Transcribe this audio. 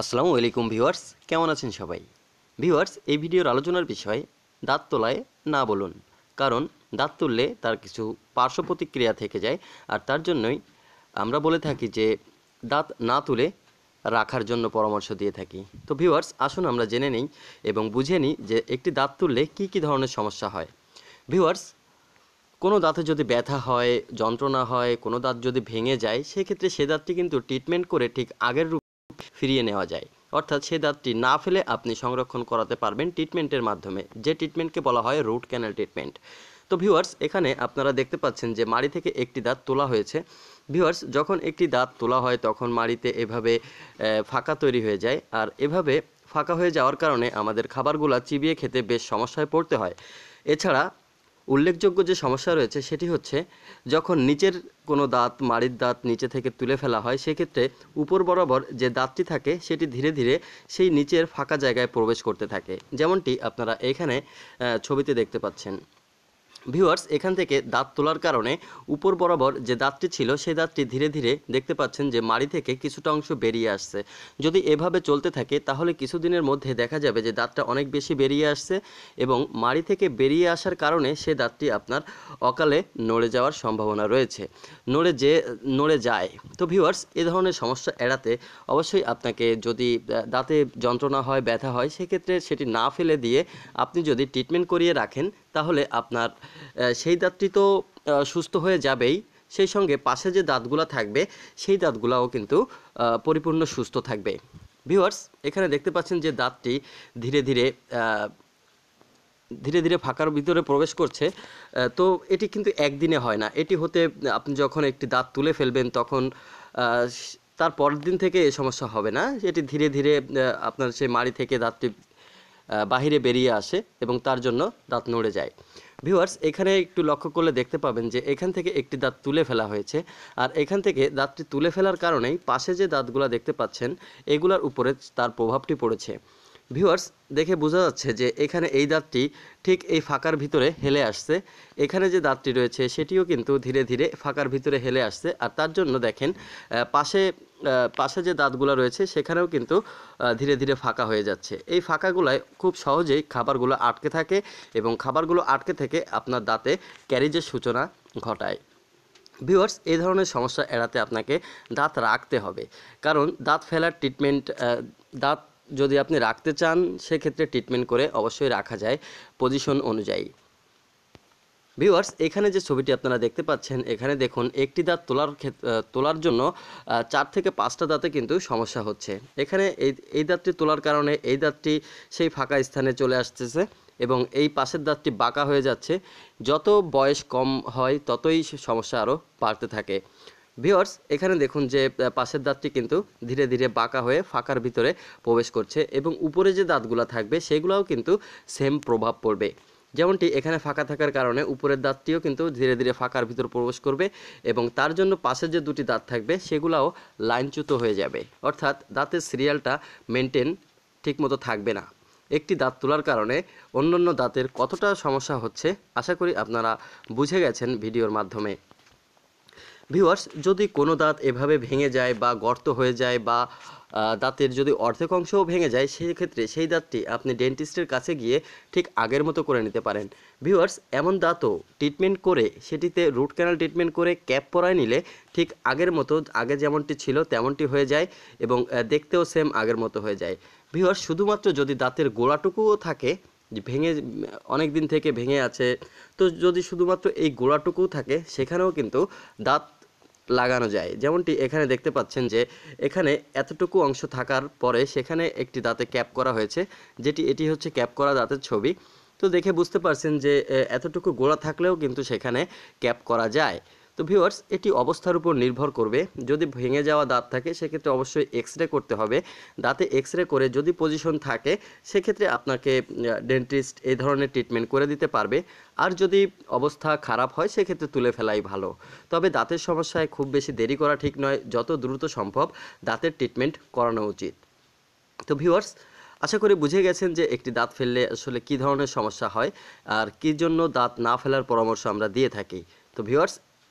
আসসালামু আলাইকুম ভিউয়ার্স কেমন আছেন সবাই ভিউয়ার্স এই ভিডিওর আলোচনার বিষয় দাঁত তোলায় না বলুন কারণ দাঁত তুললে তার কিছু পার্শ্ব প্রতিক্রিয়া থেকে যায় আর তার জন্যই আমরা বলে থাকি যে দাঁত না তুলে রাখার জন্য পরামর্শ দিয়ে থাকি তো ভিউয়ার্স আসুন আমরা জেনে নিই এবং বুঝে নিই যে একটি দাঁত তুললে কী কী ধরনের সমস্যা হয় ভিউয়ার্স কোনো দাঁতে যদি ব্যথা হয় যন্ত্রণা হয় কোনো দাঁত যদি ভেঙে যায় সেক্ষেত্রে সে দাঁতটি কিন্তু ট্রিটমেন্ট করে ঠিক আগের ফিরিয়ে নেওয়া যায় অর্থাৎ সেই দাঁতটি না ফেলে আপনি সংরক্ষণ করাতে পারবেন ট্রিটমেন্টের মাধ্যমে যে ট্রিটমেন্টকে বলা হয় রুট ক্যানেল ট্রিটমেন্ট তো ভিউয়ার্স এখানে আপনারা দেখতে পাচ্ছেন যে মাড়ি থেকে একটি দাঁত তোলা হয়েছে ভিউয়ার্স যখন একটি দাঁত তোলা হয় তখন মাড়িতে এভাবে ফাঁকা তৈরি হয়ে যায় আর এভাবে ফাঁকা হয়ে যাওয়ার কারণে আমাদের খাবারগুলো চিবিয়ে খেতে বেশ সমস্যায় পড়তে হয় এছাড়া উল্লেখযোগ্য যে সমস্যা রয়েছে সেটি হচ্ছে যখন নিচের কোনো দাঁত মাড়ির দাঁত নিচে থেকে তুলে ফেলা হয় সেক্ষেত্রে উপর বরাবর যে দাঁতটি থাকে সেটি ধীরে ধীরে সেই নিচের ফাঁকা জায়গায় প্রবেশ করতে থাকে যেমনটি আপনারা এখানে ছবিতে দেখতে পাচ্ছেন ভিউয়ার্স এখান থেকে দাঁত তোলার কারণে উপর বরাবর যে দাঁতটি ছিল সেই দাঁতটি ধীরে ধীরে দেখতে পাচ্ছেন যে মাড়ি থেকে কিছুটা অংশ বেরিয়ে আসছে যদি এভাবে চলতে থাকে তাহলে কিছুদিনের মধ্যে দেখা যাবে যে দাঁতটা অনেক বেশি বেরিয়ে আসছে এবং মাড়ি থেকে বেরিয়ে আসার কারণে সে দাঁতটি আপনার অকালে নড়ে যাওয়ার সম্ভাবনা রয়েছে নড়ে যে নড়ে যায় তো ভিউয়ার্স এ ধরনের সমস্যা এড়াতে অবশ্যই আপনাকে যদি দাঁতে যন্ত্রণা হয় ব্যথা হয় সেক্ষেত্রে সেটি না ফেলে দিয়ে আপনি যদি ট্রিটমেন্ট করিয়ে রাখেন তাহলে আপনার সেই দাঁতটি তো সুস্থ হয়ে যাবেই সেই সঙ্গে পাশে যে দাঁতগুলো থাকবে সেই দাঁতগুলাও কিন্তু পরিপূর্ণ সুস্থ থাকবে ভিউয়ার্স এখানে দেখতে পাচ্ছেন যে দাঁতটি ধীরে ধীরে ধীরে ধীরে ফাঁকার ভিতরে প্রবেশ করছে তো এটি কিন্তু একদিনে হয় না এটি হতে আপনি যখন একটি দাঁত তুলে ফেলবেন তখন তার পরের দিন থেকে এই সমস্যা হবে না এটি ধীরে ধীরে আপনার সেই মাড়ি থেকে দাঁতটি বাহিরে বেরিয়ে আসে এবং তার জন্য দাঁত নড়ে যায় ভিউয়ার্স এখানে একটু লক্ষ্য করলে দেখতে পাবেন যে এখান থেকে একটি দাঁত তুলে ফেলা হয়েছে আর এখান থেকে দাঁতটি তুলে ফেলার কারণেই পাশে যে দাঁতগুলো দেখতে পাচ্ছেন এগুলার উপরে তার প্রভাবটি পড়েছে ভিউয়ার্স দেখে বোঝা যাচ্ছে যে এখানে এই দাঁতটি ঠিক এই ফাঁকার ভিতরে হেলে আসছে এখানে যে দাঁতটি রয়েছে সেটিও কিন্তু ধীরে ধীরে ফাঁকার ভিতরে হেলে আসছে আর তার জন্য দেখেন পাশে পাশে যে দাঁতগুলো রয়েছে সেখানেও কিন্তু ধীরে ধীরে ফাঁকা হয়ে যাচ্ছে এই ফাঁকাগুলায় খুব সহজেই খাবারগুলো আটকে থাকে এবং খাবারগুলো আটকে থেকে আপনার দাঁতে ক্যারিজের সূচনা ঘটায় ভিউয়ার্স এই ধরনের সমস্যা এড়াতে আপনাকে দাঁত রাখতে হবে কারণ দাঁত ফেলার ট্রিটমেন্ট দাঁত যদি আপনি রাখতে চান সেক্ষেত্রে ট্রিটমেন্ট করে অবশ্যই রাখা যায় পজিশন অনুযায়ী ভিউয়ার্স এখানে যে ছবিটি আপনারা দেখতে পাচ্ছেন এখানে দেখুন একটি দাঁত তোলার তোলার জন্য চার থেকে পাঁচটা দাঁতে কিন্তু সমস্যা হচ্ছে এখানে এই এই দাঁতটি তোলার কারণে এই দাঁতটি সেই ফাঁকা স্থানে চলে আসতেছে এবং এই পাশের দাঁতটি বাঁকা হয়ে যাচ্ছে যত বয়স কম হয় ততই সমস্যা আরও বাড়তে থাকে ভিওর্স এখানে দেখুন যে পাশের দাঁতটি কিন্তু ধীরে ধীরে বাঁকা হয়ে ফাঁকার ভিতরে প্রবেশ করছে এবং উপরে যে দাঁতগুলো থাকবে সেগুলোও কিন্তু সেম প্রভাব পড়বে যেমনটি এখানে ফাঁকা থাকার কারণে উপরের দাঁতটিও কিন্তু ধীরে ধীরে ফাঁকার ভিতর প্রবেশ করবে এবং তার জন্য পাশের যে দুটি দাঁত থাকবে সেগুলাও লাইনচ্যুত হয়ে যাবে অর্থাৎ দাঁতের সিরিয়ালটা মেনটেন ঠিকমতো থাকবে না একটি দাঁত তোলার কারণে অন্যান্য দাঁতের কতটা সমস্যা হচ্ছে আশা করি আপনারা বুঝে গেছেন ভিডিওর মাধ্যমে ভিউয়ার্স যদি কোনো দাঁত এভাবে ভেঙে যায় বা গর্ত হয়ে যায় বা দাঁতের যদি অর্ধেক অংশও ভেঙে যায় সেই ক্ষেত্রে সেই দাঁতটি আপনি ডেন্টিস্টের কাছে গিয়ে ঠিক আগের মতো করে নিতে পারেন ভিউয়ার্স এমন দাঁতও ট্রিটমেন্ট করে সেটিতে রুট ক্যানাল ট্রিটমেন্ট করে ক্যাপ পরায় নিলে ঠিক আগের মতো আগে যেমনটি ছিল তেমনটি হয়ে যায় এবং দেখতেও সেম আগের মতো হয়ে যায় ভিউয়ার্স শুধুমাত্র যদি দাঁতের গোড়াটুকুও থাকে ভেঙে অনেক দিন থেকে ভেঙে আছে তো যদি শুধুমাত্র এই গোড়াটুকু থাকে সেখানেও কিন্তু দাঁত লাগানো যায় যেমনটি এখানে দেখতে পাচ্ছেন যে এখানে এতটুকু অংশ থাকার পরে সেখানে একটি দাঁতে ক্যাপ করা হয়েছে যেটি এটি হচ্ছে ক্যাপ করা দাঁতের ছবি তো দেখে বুঝতে পারছেন যে এতটুকু গোড়া থাকলেও কিন্তু সেখানে ক্যাপ করা যায় তো ভিউয়ার্স এটি অবস্থার উপর নির্ভর করবে যদি ভেঙে যাওয়া দাঁত থাকে সেক্ষেত্রে অবশ্যই এক্স রে করতে হবে দাঁতে এক্স রে করে যদি পজিশন থাকে সেক্ষেত্রে আপনাকে ডেন্টিস্ট এই ধরনের ট্রিটমেন্ট করে দিতে পারবে আর যদি অবস্থা খারাপ হয় সেক্ষেত্রে তুলে ফেলাই ভালো তবে দাঁতের সমস্যায় খুব বেশি দেরি করা ঠিক নয় যত দ্রুত সম্ভব দাঁতের ট্রিটমেন্ট করানো উচিত তো ভিউয়ার্স আশা করি বুঝে গেছেন যে একটি দাঁত ফেললে আসলে কী ধরনের সমস্যা হয় আর কী জন্য দাঁত না ফেলার পরামর্শ আমরা দিয়ে থাকি তো ভিউয়ার্স